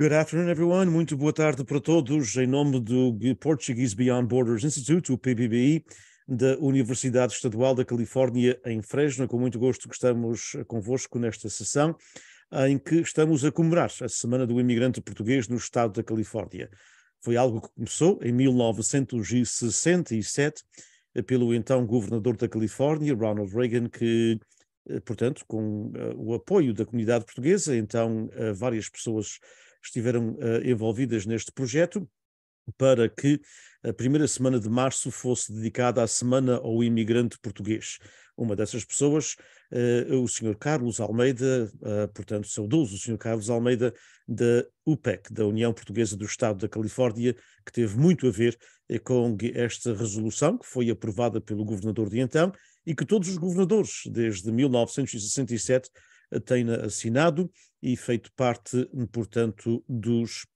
Good afternoon, everyone. Muito boa tarde para todos. Em nome do Portuguese Beyond Borders Institute, o PBBI, da Universidade Estadual da Califórnia, em Fresno, com muito gosto que estamos convosco nesta sessão em que estamos a comemorar a Semana do Imigrante Português no Estado da Califórnia. Foi algo que começou em 1967 eh, pelo então governador da Califórnia, Ronald Reagan, que eh, portanto, com eh, o apoio da comunidade portuguesa, então várias pessoas estiveram uh, envolvidas neste projeto para que a primeira semana de março fosse dedicada à Semana ao Imigrante Português. Uma dessas pessoas, uh, o Sr. Carlos Almeida, uh, portanto, saudoso, o Sr. Carlos Almeida, da UPEC, da União Portuguesa do Estado da Califórnia, que teve muito a ver com esta resolução que foi aprovada pelo governador de então e que todos os governadores, desde 1967, tem assinado e feito parte, portanto, dos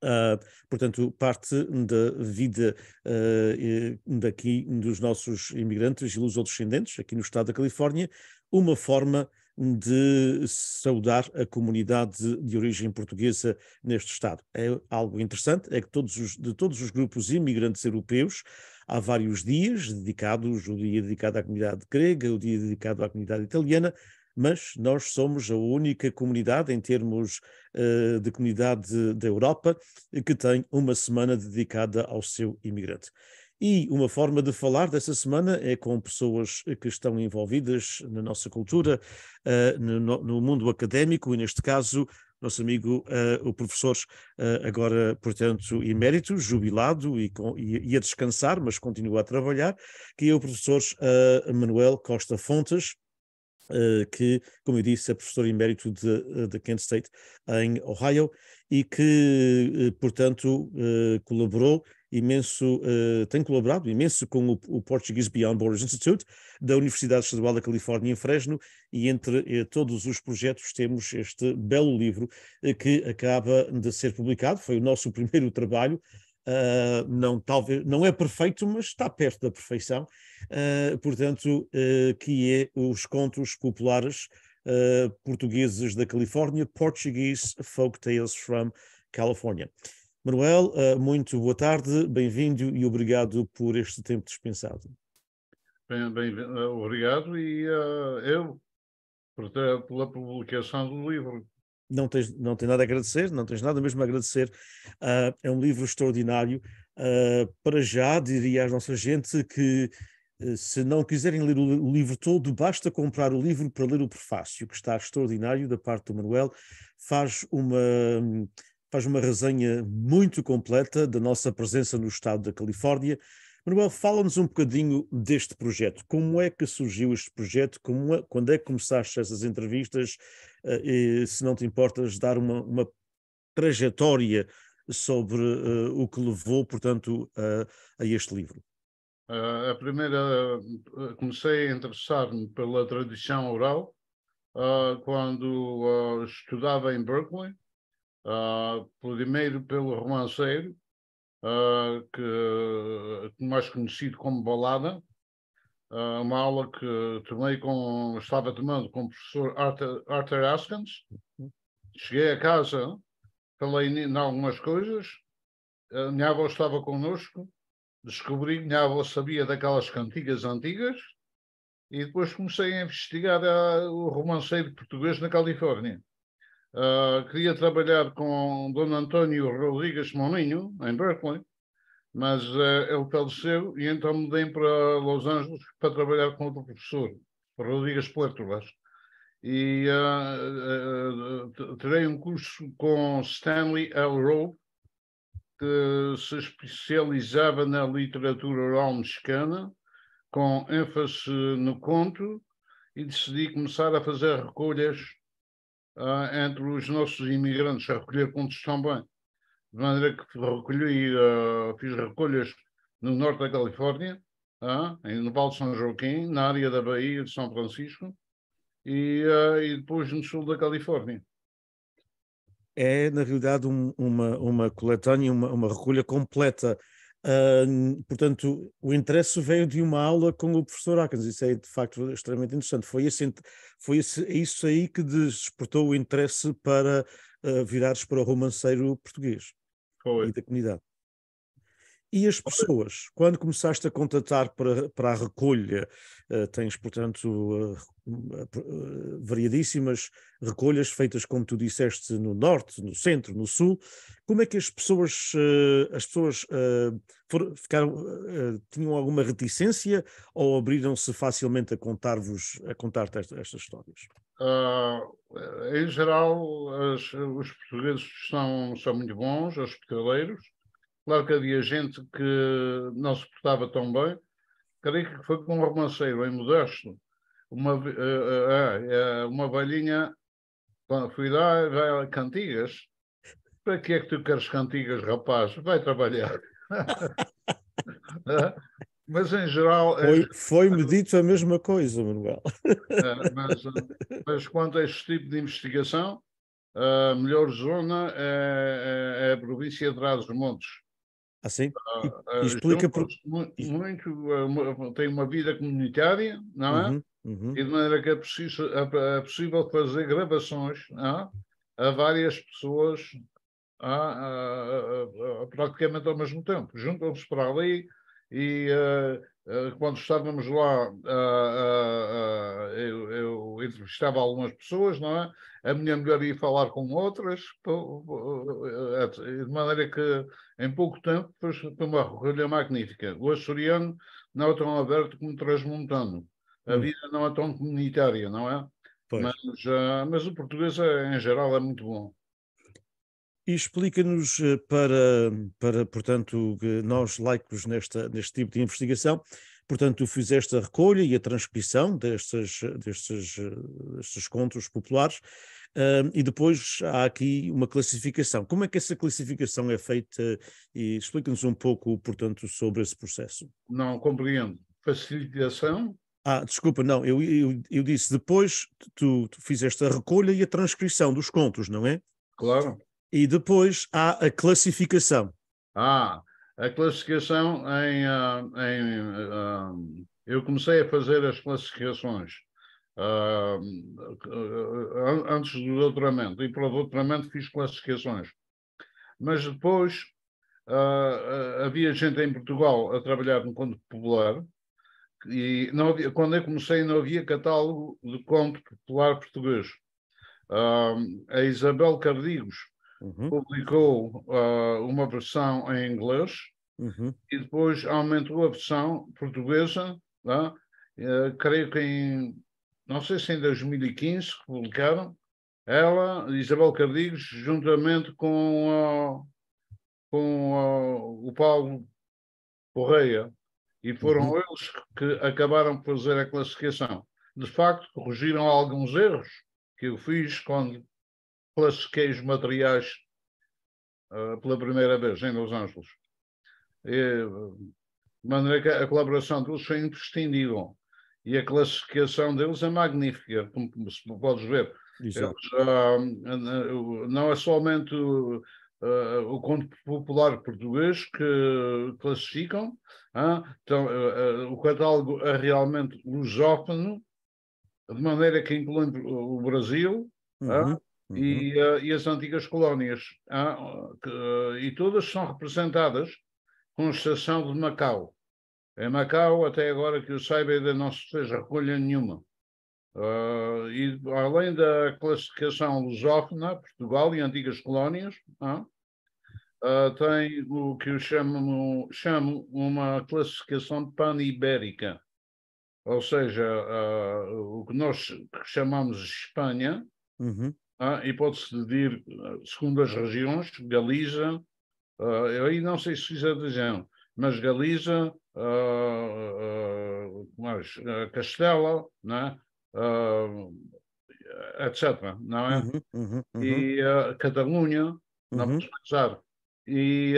Uh, portanto, parte da vida uh, daqui dos nossos imigrantes e lusodescendentes aqui no estado da Califórnia, uma forma de saudar a comunidade de origem portuguesa neste estado. É algo interessante, é que todos os, de todos os grupos imigrantes europeus há vários dias dedicados, o dia dedicado à comunidade grega, o dia dedicado à comunidade italiana, mas nós somos a única comunidade, em termos uh, de comunidade da Europa, eh, que tem uma semana dedicada ao seu imigrante. E uma forma de falar dessa semana é com pessoas que estão envolvidas na nossa cultura, uh, no, no, mundo académico, e neste caso, nosso amigo uh, o professor, uh, agora, portanto, emérito, jubilado e, com, e, e, a descansar, mas continua a trabalhar, que é o professor Manuel Costa Fontes, eh, que, como eu disse, é professor em mérito da eh, Kent State em Ohio e que, eh, portanto, colaborou imenso, tem colaborado imenso com o, o Portuguese Beyond Borders Institute da Universidade Estadual da Califórnia em Fresno e entre todos os projetos temos este belo livro que acaba de ser publicado, foi o nosso primeiro trabalho Uh, não, talvez, não é perfeito, mas está perto da perfeição. Uh, portanto, uh, que é os contos populares portugueses da Califórnia, Portuguese Folk Tales from California. Manuel, muito boa tarde, bem-vindo e obrigado por este tempo dispensado. Bem, bem obrigado e eu por, pela publicação do livro não tens, não tens nada a agradecer, não tens nada mesmo a agradecer. Uh, é um livro extraordinário. Uh, para já, diria à nossa gente que eh, se não quiserem ler o livro todo, basta comprar o livro para ler o prefácio, que está extraordinário da parte do Manuel. Faz uma, faz uma resenha muito completa da nossa presença no estado da Califórnia, Manuel, fala-nos um bocadinho deste projeto. Como é que surgiu este projeto? É, quando é que começaste essas entrevistas? Eh, e, se não te importas, dar uma, uma trajetória sobre uh, o que levou, portanto, a, a este livro. Uh, a primeira, uh, comecei a interessar-me pela tradição oral quando estudava em Berkeley, primeiro pelo romanceiro, ah, que, mais conhecido como Balada, uh, uma aula que tomei com, estava tomando com o professor Arthur, Arthur Askins. Cheguei a casa, falei em algumas coisas, a ah, minha avó estava connosco, descobri que minha avó sabia daquelas cantigas antigas e depois comecei a investigar a, o romanceiro português na Califórnia. Uh, queria trabalhar com Dom António Rodrigues Moninho, em Berkeley, mas uh, ele faleceu e então mudei para Los Angeles para trabalhar com outro professor, Rodrigues Puertolas. E uh, terei um curso com Stanley L. Rowe, que se especializava na literatura oral mexicana, com ênfase no conto, e decidi começar a fazer recolhas uh, entre os nossos imigrantes a recolher pontos também. De maneira que recolhi, uh, fiz recolhas no norte da Califórnia, uh, no Vale de São Joaquim, na área da Bahia de São Francisco e, uh, e depois no sul da Califórnia. É, na realidade, um, uma, uma coletânea, uma, uma recolha completa portanto, o interesse veio de uma aula com o professor Hawkins, isso é de facto extremamente interessante. Foi, esse, foi esse, é isso aí que despertou o interesse para uh, virares para o romanceiro português foi. e da comunidade. E as pessoas, quando começaste a contatar para, para a recolha, uh, tens, portanto, uh, uh, variadíssimas recolhas feitas, como tu disseste, no norte, no centro, no sul. Como é que as pessoas, as pessoas ficaram, tinham alguma reticência ou abriram-se facilmente a contar-vos, a contar-te esta, estas histórias? Ah, em geral, as, os portugueses são, são muito bons, os hospitaleiros Claro que havia gente que não se portava tão bem. Creio que foi com um romanceiro em Modesto. Uma, uh, uh, uma velhinha, quando fui lá, vai cantigas. Para que é que tu queres cantigas, rapaz? Vai trabalhar. Ah, mas em geral. Eh, foi-me foi dito a mesma coisa, Manuel. Ah, mas, mas quanto a este tipo de investigação, a melhor zona é, é, é a província de Rados de montes Assim? Ah, ah é explica por... muito, eh, eh, tem uma vida comunitária, não é? Uhum, uhum. E de maneira que é, preciso, é, é possível fazer gravações é? a várias pessoas é? praticamente ao mesmo tempo. Juntam-se para ali e eh, quando estávamos lá, eu, eu entrevistava algumas pessoas, não é? a minha mulher ia falar com outras, eh, eh, eh, de maneira que em pouco tempo foi uma recolha magnífica. O açoriano não é tão aberto como o transmontano. A hum. vida não é tão comunitária, não é? Mas, mas o português, em geral, é muito bom. E explica-nos para, para, portanto, nós laicos nesta, neste tipo de investigação, portanto, tu fizeste a recolha e a transcrição destes, destes, destes contos populares, Uh, e depois há aqui uma classificação. Como é que essa classificação é feita? E explica-nos um pouco, portanto, sobre esse processo. Não compreendo. Facilitação? Ah, desculpa, não, eu, eu, eu disse depois tu, tu fizeste a recolha e a transcrição dos contos, não é? Claro. E depois há a classificação. Ah, a classificação em, ah, em, em. Ah, eu comecei a fazer as classificações uh, antes do doutoramento, e para o doutoramento fiz classificações. Mas depois uh, havia gente em Portugal a trabalhar no conto popular, e havia, quando eu comecei não havia catálogo de conto popular português. Uh, a Isabel Cardigos uhum. publicou uma versão em inglês, Uhum. E depois aumentou a versão portuguesa, uh, creio que em não sei se em 2015, publicaram, ela, Isabel Cardigos, juntamente com, uh, com o Paulo Correia, e foram uhum. eles que acabaram por fazer a classificação. De facto, corrigiram alguns erros que eu fiz quando classifiquei os materiais uh, pela primeira vez em Los Angeles. E, de maneira que a colaboração deles foi imprescindível e a classificação deles é magnífica, como, como podes ver. Ah, não é somente Uh, o conto popular português que classificam. Uh, então, uh, o catálogo é realmente lusófono, de maneira que inclui o Brasil uhum, uhum. E, uhum. e, as antigas colónias. Que, e todas são representadas, com exceção de Macau. Em Macau, até agora que eu saiba, ainda não se fez recolha nenhuma. Uh, e além da classificação lusófona, Portugal e antigas colónias, uh, uh, tem o que eu chamo, chamo uma classificação pan-ibérica, ou seja, ah, o que nós chamamos Espanha, uhum. É? e pode-se dividir segundo as regiões, Galiza, aí não sei se fiz a mas Galiza, uh, uh, Castela, né? etc. Não é? Uhum, uhum, uhum. E Catalunha, na uhum. pesquisar. E,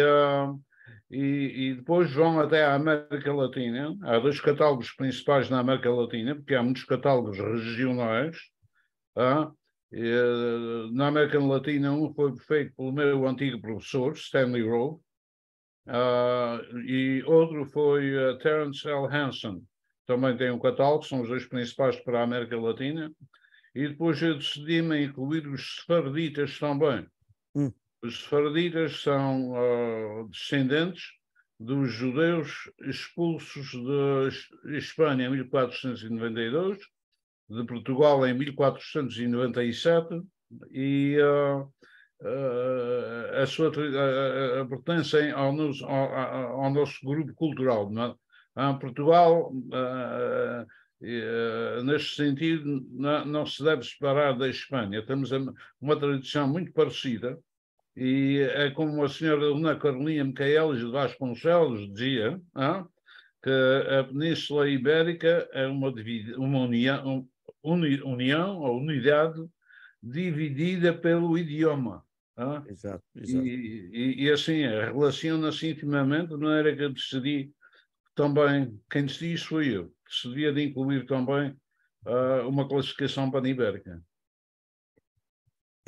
e, e, depois vão até à América Latina. Há dois catálogos principais na América Latina, porque há muitos catálogos regionais. Uh, na América Latina, um foi feito pelo meu antigo professor, Stanley Rowe, Uh, e outro foi uh, Terence L. Hansen, também tem um catálogo, são os dois principais para a América Latina. E depois eu decidi-me incluir os sefarditas também. Hum. Os sefarditas são uh, descendentes dos judeus expulsos de Espanha em 1492, de Portugal em 1497 e uh, eh, a sua, a, pertencem ao nosso, ao, ao nosso, grupo cultural. Não é? Ah, Portugal, ah, ah, neste sentido, não, não, se deve separar da Espanha. Temos uma tradição muito parecida e é como a senhora Dona Carolina Micaelis de Vasconcelos dizia, que a Península Ibérica é uma, uma união, uni, união ou unidade dividida pelo idioma. Exato, exato. E, e, e assim, relaciona-se intimamente, não era que eu decidi também, quem decidi isso foi eu, decidia de incluir também uh, uma classificação panibérica.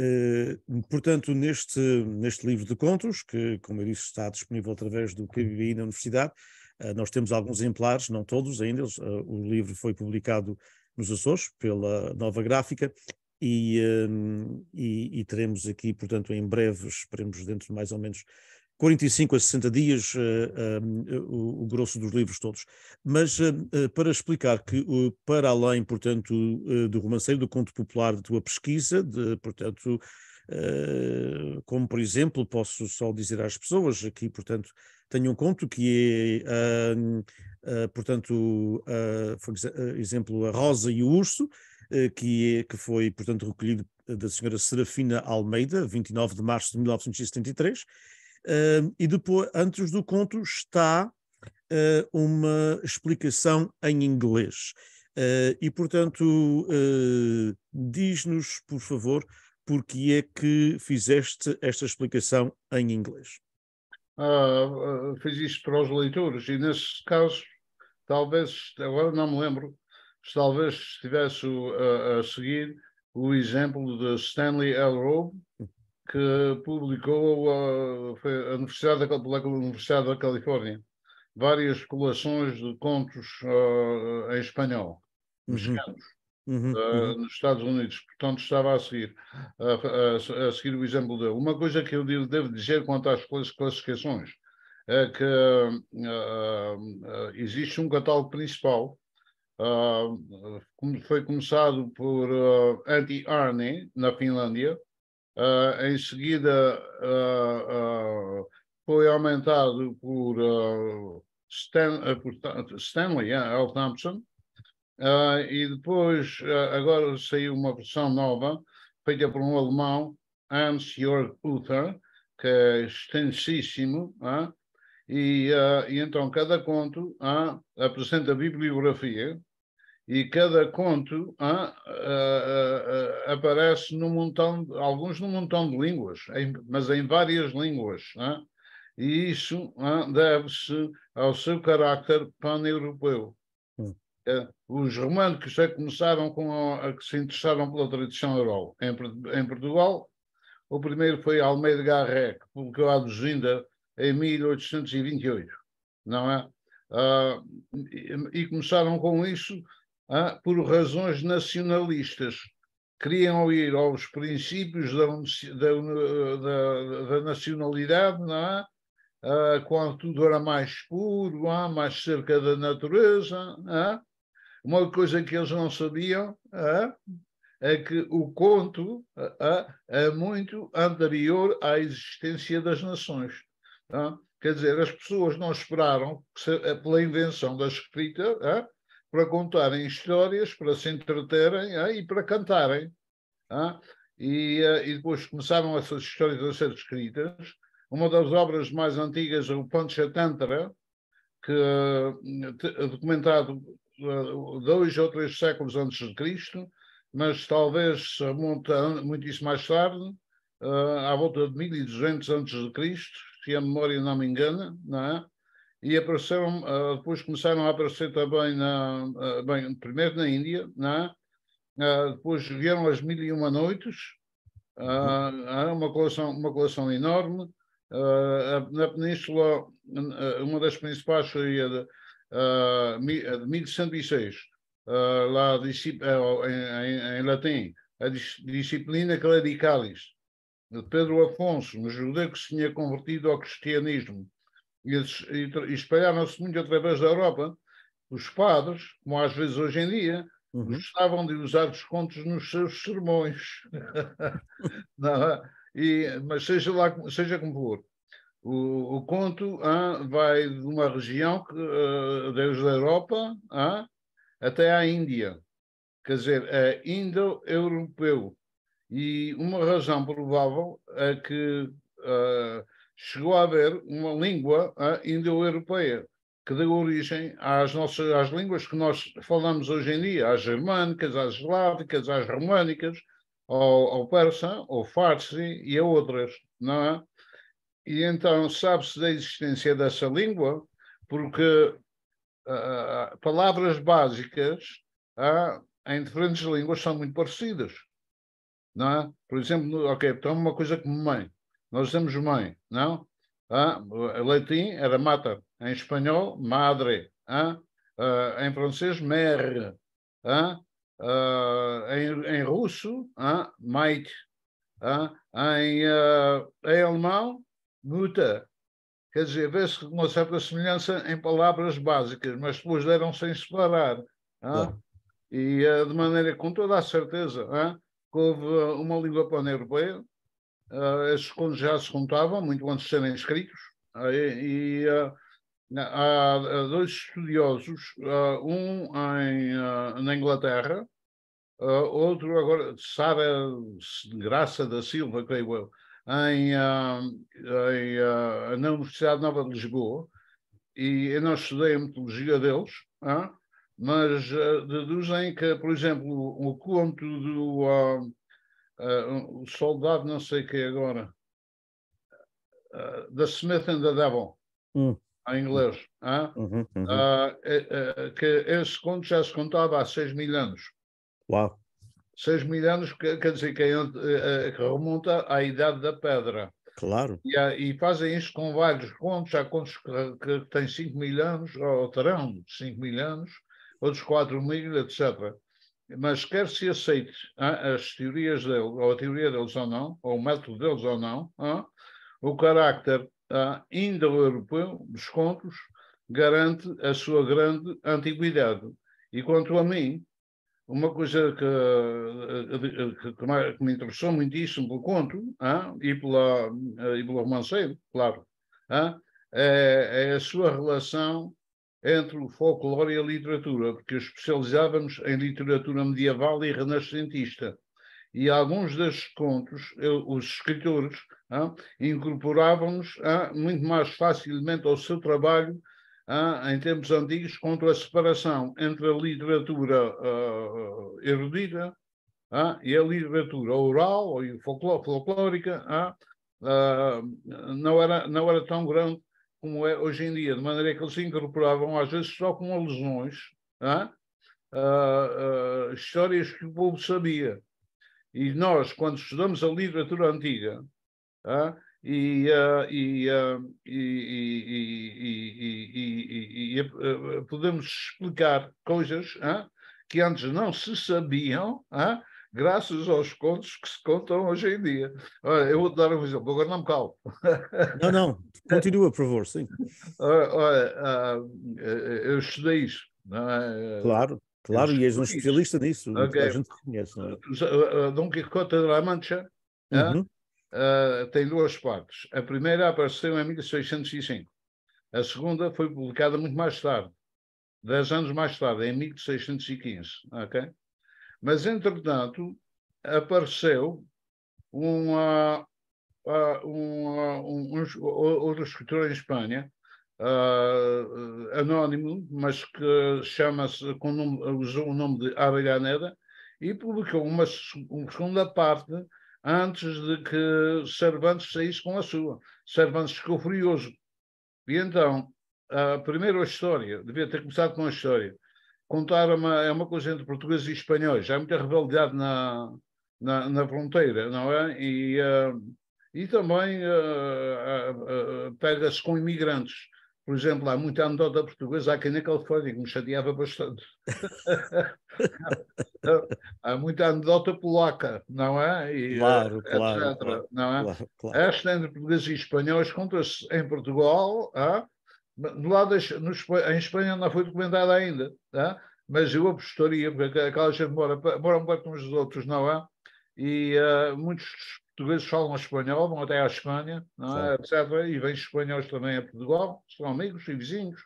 Eh, portanto, neste, neste livro de contos, que, como eu disse, está disponível através do KBBI na Universidade, ah, nós temos alguns exemplares, não todos ainda, ah, o livro foi publicado nos Açores, pela Nova Gráfica, e, um, e, e, teremos aqui, portanto, em breve, esperemos dentro de mais ou menos 45 a 60 dias, uh, eh, eh, um, o, o, grosso dos livros todos. Mas uh, para explicar que, uh, para além, portanto, do romanceiro, do conto popular, da tua pesquisa, de, portanto, como por exemplo, posso só dizer às pessoas aqui, portanto, tenho um conto que é, hum, portanto, por exemplo, A Rosa e o Urso, eh, que, é, que foi, portanto, recolhido eh, da senhora Serafina Almeida, 29 de março de 1973, eh, e depois, antes do conto, está uma explicação em inglês. e, portanto, diz-nos, por favor, porque é que fizeste esta explicação em inglês? Ah, ah, fiz isto para os leitores e, nesse caso, talvez, agora não me lembro, talvez estivesse a, eh, a seguir o exemplo de Stanley L. Robe, que publicou a, eh, a Universidade da, Universidade da Califórnia várias coleções de contos uh, em espanhol, uhum. mexicanos, uhum. uhum. uh, nos Estados Unidos. Portanto, estava a seguir, a, seguir o exemplo dele. Uma coisa que eu devo, devo dizer quanto às classificações é que existe um catálogo principal uh, foi começado por uh, ah, Antti Arne, na Finlândia. Uh, em seguida, foi aumentado por, Stan, por Stanley yeah, L. Thompson. e depois, agora saiu uma versão nova, feita por um alemão, Hans-Jörg Uther, que é extensíssimo, uh, e, uh, e então cada conto uh, apresenta bibliografia e cada conto eh, aparece num montão, de, alguns num montão de línguas, em, mas em várias línguas. e isso deve-se ao seu carácter pan-europeu. Hum. os românticos já começaram com a, a, que se interessaram pela tradição oral em, em Portugal, o primeiro foi Almeida Garré, que publicou a Duzinda em 1828, não é? Ah, e começaram com isso ah, por razões nacionalistas. Queriam ir aos princípios da, da, da, da nacionalidade, não é? Ah, quando tudo era mais puro, ah, mais cerca da natureza. É? Uma coisa que eles não sabiam é, é que o conto é muito anterior à existência das nações. Quer dizer, as pessoas não esperaram se, eh, pela invenção da escrita para contarem histórias, para se entreterem e para cantarem. E, eh, e, depois começaram essas histórias a ser escritas. Uma das obras mais antigas é o Panchatantra, que é documentado eh, dois ou três séculos antes de Cristo, mas talvez monta muitíssimo mais tarde, à volta de 1200 antes de Cristo, se a memória não me engana, não é? E apareceram, ah, depois começaram a aparecer também, na, ah, bem, primeiro na Índia, não é? Ah, depois vieram as Mil e Uma Noites, uhum. uma, coleção, uma coleção enorme. na Península, uma das principais seria de, uh, de 1106, lá em, em, em, latim, a disciplina clericalis de Pedro Afonso, um judeu que se tinha convertido ao cristianismo, e, e espalharam-se muito através da Europa, os padres, como às vezes hoje em dia, uhum. gostavam de usar descontos nos seus sermões. Não, é? e, mas seja, lá, seja como for, o, o conto vai de uma região, que, ah, eh, desde a Europa, até à Índia. Quer dizer, é indo-europeu. E uma razão provável é que uh, chegou a haver uma língua uh, indo-europeia que deu origem às nossas às línguas que nós falamos hoje em dia, às germânicas, às eslávicas, às românicas, ao, ao persa, ao farsi e a outras, não é? E então sabe-se da existência dessa língua porque uh, palavras básicas uh, em diferentes línguas são muito parecidas. Não? É? Por exemplo, ok, toma então é uma coisa como mãe. Nós temos mãe, não? Ah, latim era mata. Em espanhol, madre. Ah, ah, em francês, mère. Ah, ah em, em, russo, ah, ah? ah, em, ah, em alemão, muta. Quer dizer, vê-se uma certa semelhança em palavras básicas, mas depois deram sem separar. Ah? E de maneira, com toda a certeza, ah? que houve eh, uma língua pan-europeia, uh, esses contos já se contavam, muito antes de serem escritos, uh, e uh, há dois estudiosos, um em, na Inglaterra, outro agora, Sara Graça da Silva, creio eu, em, em na Universidade Nova de Lisboa, e eu não estudei a metodologia deles, ah, mas uh, deduzem que, por exemplo, o conto do uh, uh, soldado não sei que é agora, ah, The Smith and the Devil, hum. em inglês, -huh. Uhum, uhum. -huh. É, é, que esse conto já se contava há 6 mil anos. Uau! 6 mil anos, quer dizer, que, eh, eh, que remonta à Idade da Pedra. Claro. E, e, fazem isso com vários contos. Há contos que, que têm 5 mil anos, ou terão 5 mil anos, outros 4 mil, etc. Mas quer se aceite hein, as teorias dele, ou a teoria deles ou não, ou o método deles ou não, hein, o carácter ah, indo-europeu dos contos garante a sua grande antiguidade. E quanto a mim, uma coisa que, que, que me interessou muitíssimo pelo conto e, pela, e pelo romanceiro, claro, ah, é, é, a sua relação entre o folclore e a literatura, porque especializávamos em literatura medieval e renascentista. E alguns desses contos, eu, os escritores, ah, incorporavam-nos ah, muito mais facilmente ao seu trabalho ah, em tempos antigos contra a separação entre a literatura erudita e a literatura oral ou folclórica. não, era, não era tão grande como é hoje em dia, de maneira que eles se incorporavam às vezes só com alusões é? ah, ah, histórias que o povo sabia. E nós, quando estudamos a literatura antiga, é? e, uh, e, uh, e, e podemos explicar coisas é? que antes não se sabiam, graças aos contos que se contam hoje em dia. Ora, eu vou-te dar um exemplo, agora não me calo. Não, não, continua, por favor, sim. Ora, ora ah, eu estudei isso. É? Claro, claro, e és um especialista isso. nisso. Okay. A gente conhece, não é? Ah, ah, Dom Quixote de La Mancha uhum. é? tem duas partes. A primeira apareceu em 1605. A segunda foi publicada muito mais tarde, dez anos mais tarde, em 1615. ok mas, entretanto, apareceu uma, uma, um, um, outro escritor em Espanha, uh, anónimo, mas que chama-se, usou o nome de Avellaneda, e publicou uma, uma segunda parte antes de que Cervantes saísse com a sua. Cervantes ficou furioso. E então, uh, primeiro a história, devia ter começado com a história contar uma, é uma coisa entre portugueses e espanhóis. Há muita rivalidade na, na, na fronteira, não é? E, uh, e também uh, uh, pega-se com imigrantes. Por exemplo, há muita anedota portuguesa aqui na Califórnia, que me chateava bastante. há muita anedota polaca, não é? E, claro, etc, claro, não é? Claro, claro. Esta entre portugueses e espanhóis conta-se em Portugal, ah? No lado da, Espanha, em Espanha não foi documentada ainda, tá? mas eu apostaria, porque aquela gente mora, mora um bocado uns dos outros, não é? E uh, muitos portugueses falam espanhol, vão até à Espanha, é? etc. E vêm espanhóis também a Portugal, são amigos e vizinhos.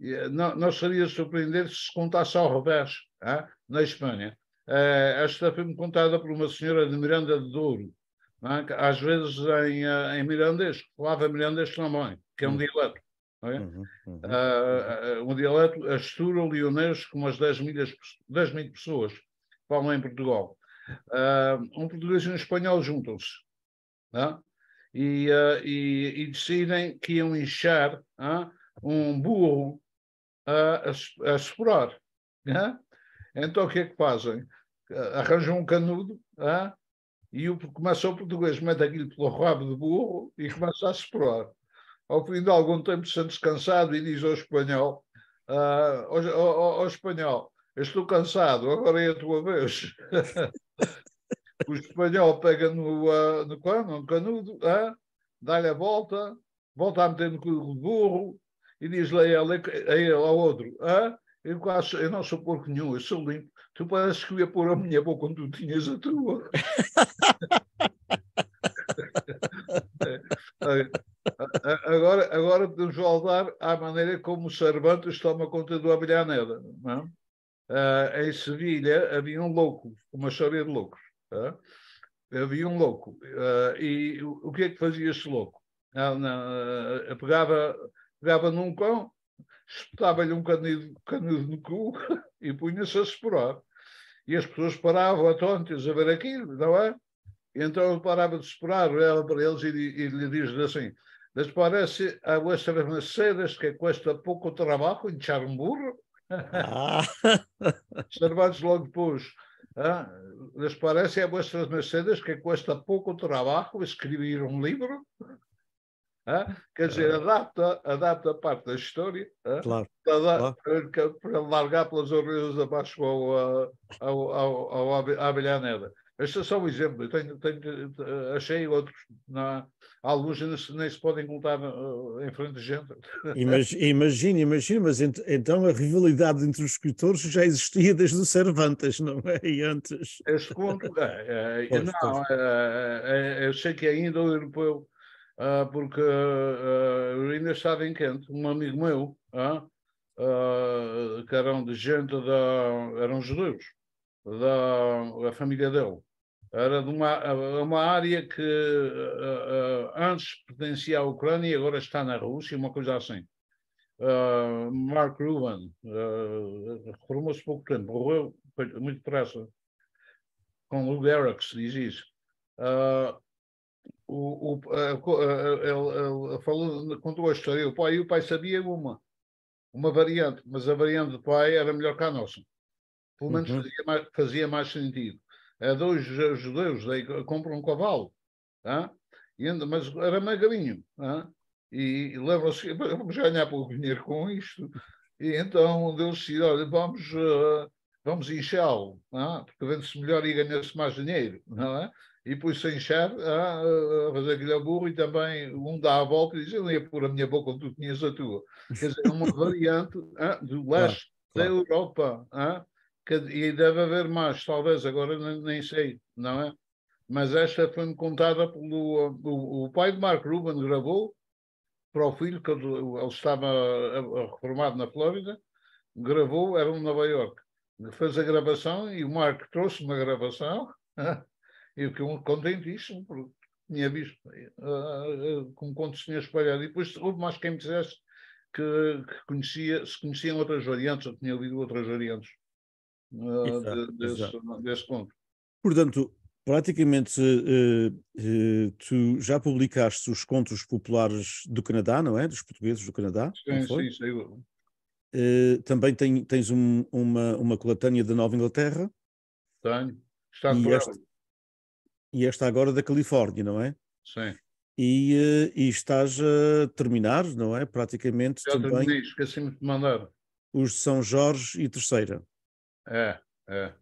E, eh, não, não seria surpreender se se contasse ao revés, é? na Espanha. Uh, esta foi-me contada por uma senhora de Miranda de Douro, é? às vezes em, em mirandês, falava mirandês também, que é um hum. dialeto. É? Uhum, uhum. Uh, um dialeto asturo-leonês com umas 10, milhas, 10 mil pessoas falam em Portugal. Uh, um português e um espanhol juntam-se é? e, e, e, decidem que iam inchar é? um burro a, a, a é? Então o que é que fazem? Arranjam um canudo é? e o, começa o português, mete aquilo pelo rabo de burro e começa a explorar ao fim de algum tempo, se sente cansado e diz ao espanhol: ah, espanhol, estou cansado, agora é a tua vez. o espanhol pega no, uh, no cano, no canudo, ah, dá-lhe a volta, volta a meter no burro e diz-lhe a ele, a ele, ao outro: ah? eu, quase, eu não sou porco nenhum, eu sou limpo. Tu pareces que ia pôr a minha boca quando tu tinhas a tua. É, é, agora, agora podemos voltar à maneira como o Cervantes toma conta do Avellaneda. Não é? Uh, em Sevilha havia um louco, uma história de loucos. Tá? Havia um louco. Uh, e o, o, que é que fazia esse louco? Ah, não, não, pegava, pegava num cão, espetava-lhe um canudo, canudo no cu e punha-se a esperar. E as pessoas paravam atónitas a ver aquilo, não é? E então ele parava de esperar, olhava para eles e, e lhe diz assim: lhes ah. ah, parece a vossas mercedes que pouco trabalho trabajo en Charmur? Ah. Cervantes logo pôs. Ah, parece a vossas mercedes que custa pouco trabalho escrever um livro? Ah, quer dizer, adapta, adapta parte da história ah, claro. Para, para, largar pelas orelhas abaixo ao, ao, ao, ao, à Abelhaneda. Este é só um exemplo. Eu tenho, tenho, eh, achei outros na, alguns nem se, podem contar uh, eh, eh, em frente de gente. Imagina, imagina, mas ent, então a rivalidade entre os escritores já existia desde o Cervantes, não é? E antes. Esse conto, é, é, pois, não, pois. É, é, é eu sei que é ainda o europeu, ah, porque ah, eu ainda estava em Quente, um amigo meu, ah, que eram de gente da. eram judeus, da, da família dele era de uma, uma área que uh, uh, antes pertencia à Ucrânia e agora está na Rússia, uma coisa assim. Uh, Mark Rubin reformou-se pouco tempo, morreu muito depressa, com Lou Derek que se diz isso. o, o ele, ele falou, contou a história O pai e o pai sabia uma, uma variante, mas a variante do pai era melhor que a nossa. Pelo menos uhum. fazia, mais, fazia mais sentido é dois judeus, daí compra um cavalo, tá? e anda, mas era magrinho, tá? e, e leva-se, vamos ganhar pouco dinheiro com isto, e então deu-se, olha, vamos, uh, vamos inchá-lo, tá? porque vende-se melhor e ganha-se mais dinheiro, não é? E pôs-se a inchar, a fazer aquele burro, e também um dá a volta e diz, eu não ia pôr a minha boca onde tu tinhas a tua. Quer dizer, é uma variante uh, do leste claro, claro. da Europa, e deve haver mais, talvez, agora nem, sei, não é? Mas esta foi-me contada pelo. O, o, pai de Mark Rubin gravou para o filho, que ele estava reformado na Flórida, gravou, era em Nova York. Fez a gravação e o Mark trouxe uma gravação e eu fiquei contentíssimo, porque tinha visto uh, como quando se tinha espalhado. E depois houve mais quem me dissesse que, que conhecia, se conheciam outras variantes, ou tinha ouvido outras variantes. Ah, desse, ponto. Portanto, praticamente uh, tu já publicaste os contos populares do Canadá, não é? Dos portugueses do Canadá? Sim, sim, saiu. Eh, também tem, tens um, uma, uma coletânea da Nova Inglaterra? Tenho. Está e, esta, e esta agora da Califórnia, não é? Sim. E, e, estás a terminar, não é? Praticamente Já também. Esqueci-me de mandar. Os de São Jorge e Terceira. É, é.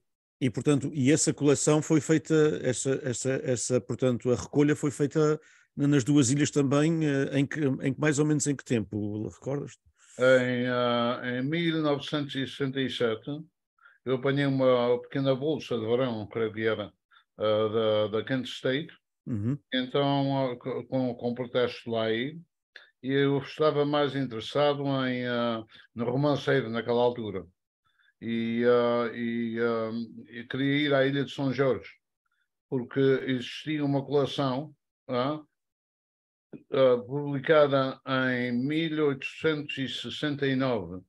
E, portanto, e essa coleção foi feita, essa, essa, essa, portanto, a recolha foi feita nas duas ilhas também, eh, em que, em que mais ou menos em que tempo, recordas? Em, uh, em 1967, eu apanhei uma pequena bolsa de verão, creio que era, uh, da, da Kent State, Uhum. Então, ah, com, com protesto lá aí, eu estava mais interessado em, uh, no romanceiro naquela altura e, uh, e, uh, eh, e, queria ir à Ilha de São Jorge, porque existia uma coleção uh, publicada em 1869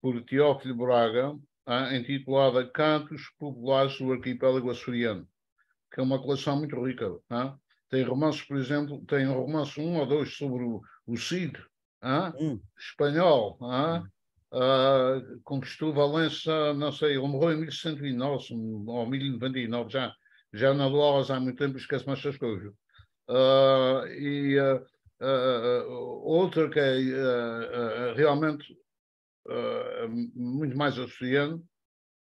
por Teófilo Braga, é? intitulada Cantos Populares do Arquipélago Açoriano, que é uma coleção muito rica. É? Tem romances, por exemplo, tem um romance um ou dois sobre o, o Cid, hum. espanhol, hum ah, conquistou Valença, não sei, ele morreu em 1109 ou 1099, já, já na dou há muito tempo, esqueço-me essas coisas. Uh, e uh, uh, que é realmente muito mais açoriano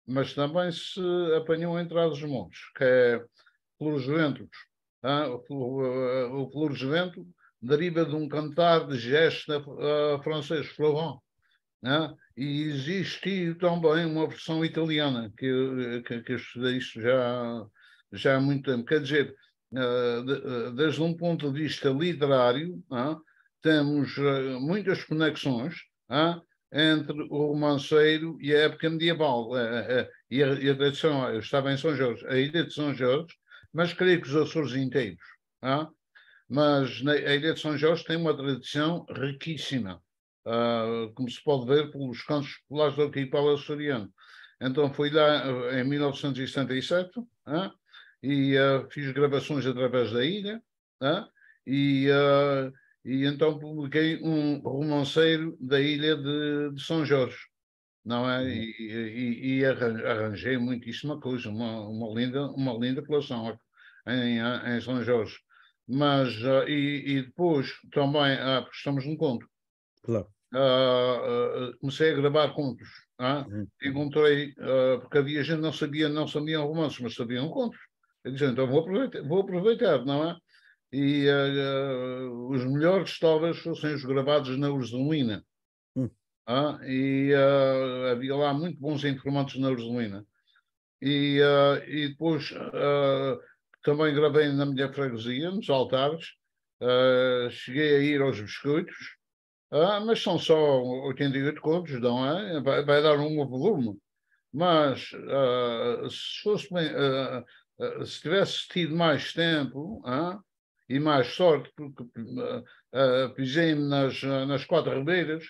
mas também se apanhou entre as montes, que é pelos ventos. o pelos vento deriva de um cantar de gesta francês, Florent né? e existe também uma versão italiana que, eu, que, que eu estudei isto já, já há muito tempo. Quer dizer, eh, eh, desde um ponto de vista literário, né? temos eh, muitas conexões né? entre o romanceiro e a época medieval. e, a, e eu estava em São Jorge, a ilha de São Jorge, mas creio que os Açores inteiros. Né? Mas a ilha de São Jorge tem uma tradição riquíssima uh, como se pode ver pelos cantos populares do arquipélago açoriano. Então fui lá uh, em 1977 uh, e ah, fiz gravações através da ilha e, e então publiquei um romanceiro da ilha de, de São Jorge. Não é? Uhum. E, e, e arranjei muitíssima coisa, uma, uma, linda, uma linda coleção em, em São Jorge mas uh, e, e, depois também, ah, porque estamos no conto, Claro. Uh, uh, comecei a gravar contos. É? Uhum. Encontrei, porque havia gente que não sabia, não sabiam romances, mas sabiam contos. Eu disse, então vou aproveitar, vou aproveitar não é? E os melhores talvez fossem os gravados na Ursulina. Uhum. e havia lá muito bons informantes na Ursulina. E, e depois também gravei na minha freguesia, nos altares. Uh, cheguei a ir aos biscoitos, ah, mas são só 88 contos, não é? Vai, vai dar um volume. Mas ah, se, fosse, ah, ah, se tivesse tido mais tempo ah, e mais sorte, porque ah, pisei-me nas, nas quatro ribeiras,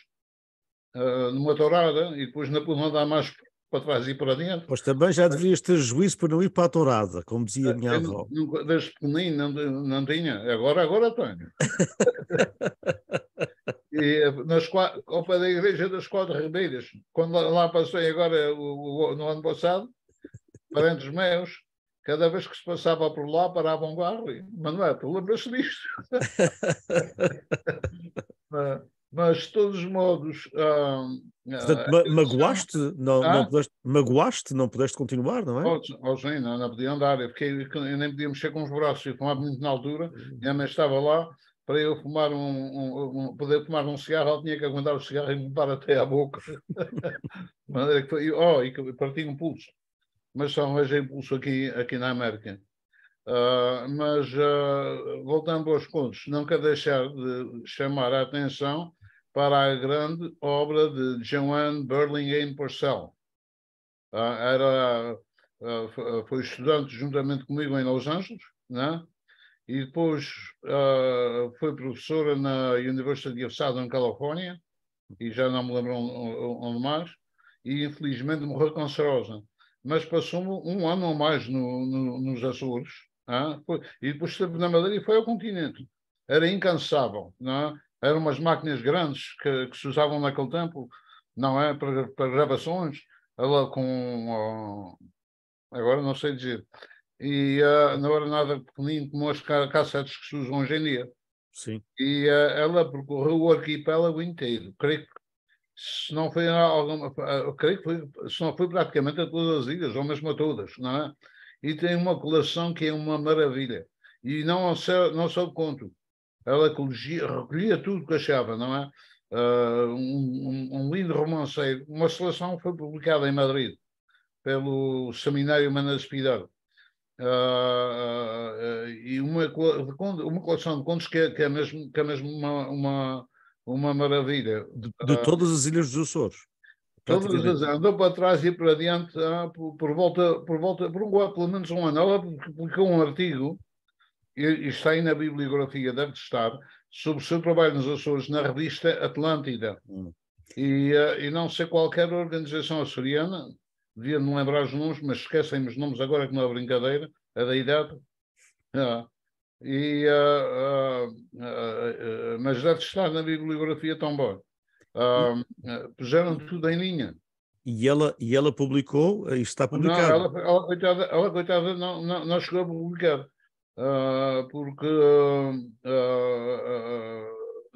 numa tourada, e depois não pude andar mais para trás e para dentro. Pois também já deverias ter juízo para não ir para a tourada, como dizia a minha avó. Desde pequenino não, não tinha, agora, agora tenho. e, eh, na escola, da igreja das Quatro Ribeiras, quando lá, lá passei agora o, o, no ano passado, parentes meus, cada vez que se passava por lá, parava um guarda e, Manuel, é, tu lembras-te disto? mas, de todos os modos... Hum, Portanto, ah, ma magoaste, não, ah? não pudeste, magoaste, não pudeste continuar, não é? Oh, oh sim, não, não podia andar, eu, fiquei, eu nem podia mexer com os braços, eu tomava muito na altura, minha mãe estava lá, para eu fumar um, um, um, poder fumar um cigarro, tinha que aguentar o cigarro e me levar até à boca. de maneira que foi, oh, e parti um pulso. Mas só hoje impulso aqui, aqui na América. Uh, mas uh, voltando aos contos, não quero deixar de chamar a atenção para a grande obra de Joanne Burlingame Purcell. Uh, era, foi estudante juntamente comigo em Los Angeles, não né? e depois uh, foi professora na University of Southern California, e já não me lembro onde mais, e infelizmente morreu cancerosa. Mas passou um ano ou mais no, no, nos Açores, uh, foi, e depois esteve na Madeira e foi ao continente. Era incansável, não é? Eram umas máquinas grandes que, que se usavam naquele tempo, não é? Para, para gravações, ela com. Uh, agora não sei dizer e uh, não era nada pequenino como as cassetes que se usam hoje em dia. Sim. E uh, ela percorreu o arquipélago inteiro. Creio que se não foi alguma, uh, creio que foi, se não foi praticamente a todas as ilhas, ou mesmo a todas, não é? E tem uma coleção que é uma maravilha. E não só, não só conto. Ela colegia, recolhia tudo que achava, não é? Uh, um, um, lindo romanceiro. Uma seleção foi publicada em Madrid pelo Seminário Manas Pidar Uh, e uma, uma coleção de contos que é, que é mesmo, que é mesmo uma, uma, uma maravilha. De, de todas as ilhas dos Açores. Todas as andou para trás e para adiante por, por, volta, por volta, por um, pelo menos um ano. Ela publicou um artigo, e, e está aí na bibliografia, deve estar, sobre o seu trabalho nos Açores na revista Atlântida. Hum. E, e, não sei qualquer organização açoriana, devia não lembrar os nomes, mas esquecem-me os nomes agora que não é brincadeira, a da idade. Ah, e, ah, ah, ah, ah mas deve estar na bibliografia também. Ah, puseram tudo em linha. E ela, e ela publicou, e está publicada. Não, ela, ela, coitada, ela coitada não, não, não chegou a publicar, porque uh,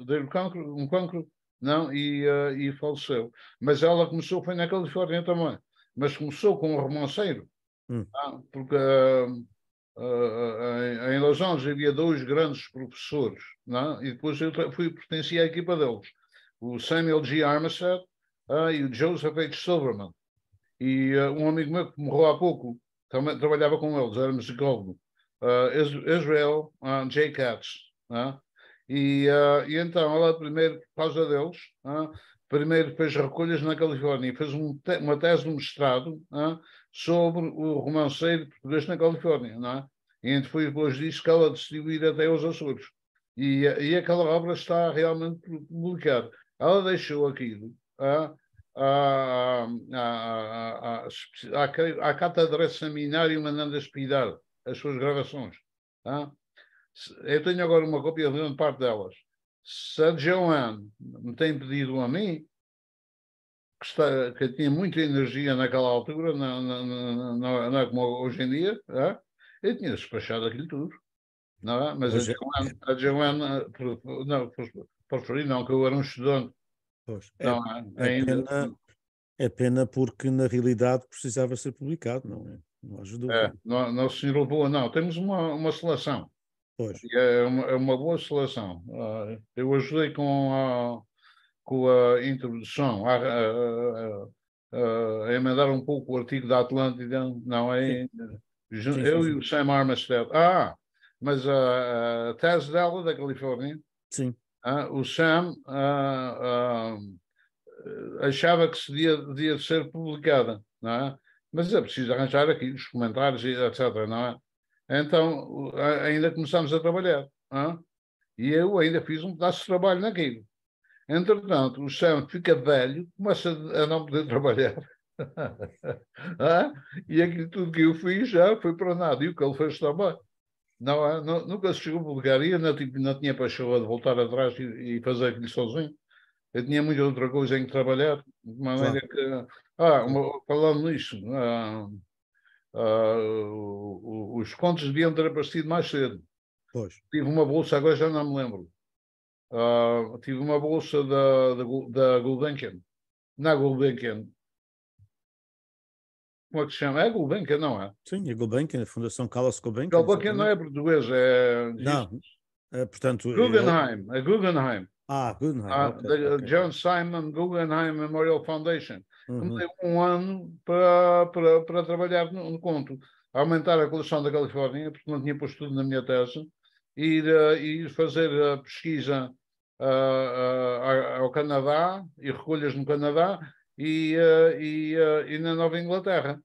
deu-lhe um cancro, não, e, e faleceu. Mas ela começou, foi na Califórnia também mas começou com um romanceiro, hum. tá? porque uh, uh, em, Los Angeles havia dois grandes professores, né? e depois eu fui pertencia à equipa deles, o Samuel G. Armistead uh, e o Joseph H. Silverman. E um amigo meu que morreu há pouco, também trabalhava com eles, era musicólogo, Israel J. Katz. Né? E, e, então, ela primeiro, por causa deles, né? primeiro fez recolhas na Califórnia, fez um, uma tese de um mestrado é? sobre o romanceiro português na Califórnia, não é? E entre foi depois disso que ela decidiu ir até aos Açores. E, e aquela obra está realmente publicada. Ela deixou aquilo à, a a a à Catedra Seminário Menandes Piedade, as suas gravações. É? Eu tenho agora uma cópia de grande parte delas. San Joan me tem pedido a mim, que, está, que tinha muita energia naquela altura, não, não, não, não é como hoje em dia, é? eu tinha despachado aquilo tudo. Não é? Mas pois a é. Joan, não, que eu era um estudante. Pois, é, não, é, é, pena, é pena porque, na realidade, precisava ser publicado, não é? Não ajudou. É, não, não senhor não. Temos uma, uma seleção. Pois. É uma, é uma, boa seleção. Ah, eu ajudei com a, com a introdução, a, ah, a, ah, a emendar é um pouco o artigo da Atlântida, não é? Sim. Sim, eu sim, e o Sam Armistead. Ah, mas a, a tese dela da Califórnia. Sim. o Sam achava que se devia, ser publicada, não é? Mas é preciso arranjar aqui os comentários, etc. Não é? Então, ainda começámos a trabalhar. Hein? E eu ainda fiz um pedaço de trabalho naquilo. Entretanto, o chão fica velho, começa a não poder trabalhar. ah? E aquilo tudo que eu fiz já foi para nada. E o que ele fez também. Não, não, nunca se chegou a lugar. E eu não, tipo, não tinha paixão de voltar atrás e, e fazer aquilo sozinho. Eu tinha muita outra coisa em que trabalhar. De maneira claro. que. Ah, falando nisso. Ah, Uh, os contos deviam ter aparecido mais cedo. Pois. Tive uma bolsa, agora já não me lembro. Uh, tive uma bolsa da, da, da Gulbenkian. Na Gulbenkian. Como é que se chama? É Gulbenkian, não é? Sim, é Gulbenkian, a Fundação Carlos Gulbenkian. Gulbenkian não é português, é. Não. É, portanto, é Guggenheim, é... a Guggenheim. Ah, Guggenheim. Uh, okay, the okay. John Simon Guggenheim Memorial Foundation uhum. um ano para, para, para trabalhar no, no conto. Aumentar a coleção da Califórnia, porque não tinha posto tudo na minha tese, ir, uh, ir fazer a pesquisa uh, ao Canadá e recolhas no Canadá e, e, e na Nova Inglaterra.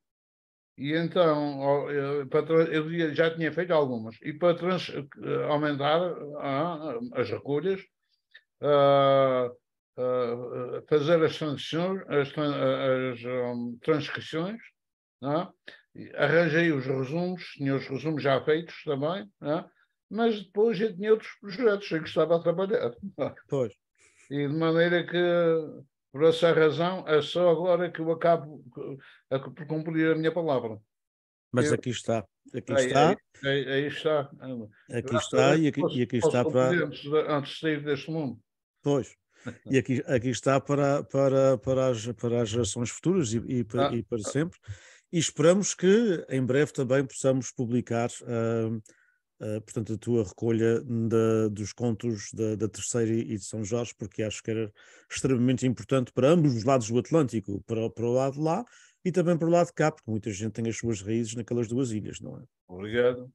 E então, eu já tinha feito algumas. E para trans, aumentar ah, as recolhas, uh, fazer as, sanções, as, as um, transcrições, é? arranjei os resumos, tinha os resumos já feitos também, é? mas depois eu tinha outros projetos em que estava a trabalhar. É? Pois. E de maneira que, por essa razão, é só agora que eu acabo por cumprir a minha palavra. Mas aqui está, aqui aí, está. Aí, aí, aí está. Aqui está e aqui, e aqui está para. Antes, antes de sair deste mundo. Pois e aqui, aqui está para, para, para, as, para as gerações futuras e, e, ah. e para tá. sempre. E esperamos que em breve também possamos publicar, uh, uh, portanto, a tua recolha dos contos da, da, terceira e de São Jorge, porque acho que era extremamente importante para ambos os lados do Atlântico, para, para o lado lá e também para o lado de cá, porque muita gente tem as suas raízes naquelas duas ilhas, não é? Obrigado.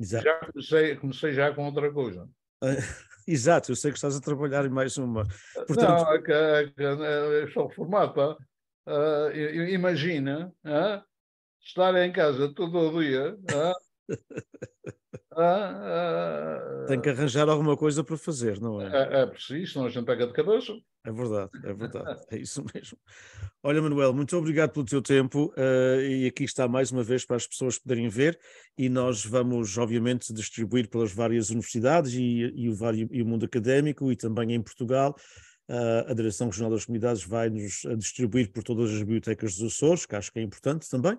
Exato. Já comecei, comecei já com outra coisa. Exato, eu sei que estás a trabalhar em mais uma. Portanto... Não, é que, é que eu sou Uh, imagina uh, estar em casa todo o dia. Uh, ah, ah, Tem que arranjar alguma coisa para fazer, não é? É, é preciso, senão a gente pega de cabeça. É verdade, é verdade, é isso mesmo. Olha, Manuel, muito obrigado pelo teu tempo uh, e aqui está mais uma vez para as pessoas poderem ver e nós vamos, obviamente, distribuir pelas várias universidades e, e, o, e o, mundo académico e também em Portugal. Uh, a Direção Regional das Comunidades vai nos distribuir por todas as bibliotecas dos Açores, que acho que é importante também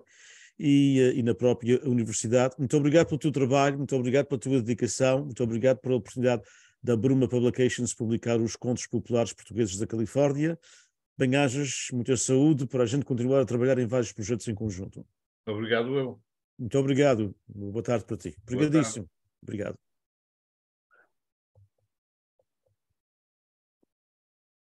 e, eh, e, na própria universidade. Muito obrigado pelo teu trabalho, muito obrigado pela tua dedicação, muito obrigado pela oportunidade da Bruma Publications publicar os Contos Populares Portugueses da Califórnia. Bem-ajas, muita saúde para a gente continuar a trabalhar em vários projetos em conjunto. Obrigado, eu. Muito obrigado. Boa tarde para ti. Obrigadíssimo. Obrigado.